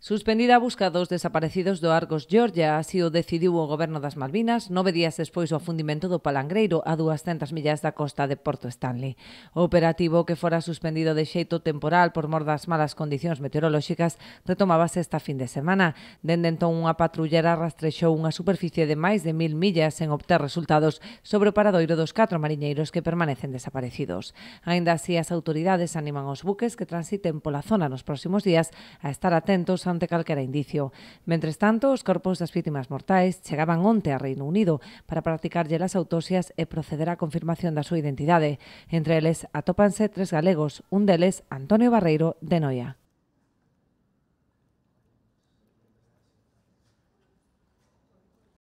Suspendida a busca dos desaparecidos do Argos Georgia, así o decidiu o goberno das Malvinas nove días despois do afundimento do Palangreiro a 200 millas da costa de Porto Stanley. O operativo que fora suspendido de xeito temporal por mor das malas condicións meteorolóxicas retomábase esta fin de semana. Dende entón unha patrullera rastrexou unha superficie de máis de mil millas sen obter resultados sobre o paradoiro dos catro mariñeiros que permanecen desaparecidos. Ainda así, as autoridades animan os buques que transiten pola zona nos próximos días a estar atentos ante calquera indicio. Mentres tanto, os corpos das vítimas mortais chegaban onte a Reino Unido para practicarlle as autosias e proceder á confirmación da súa identidade. Entre eles atópanse tres galegos, un deles Antonio Barreiro de Noia.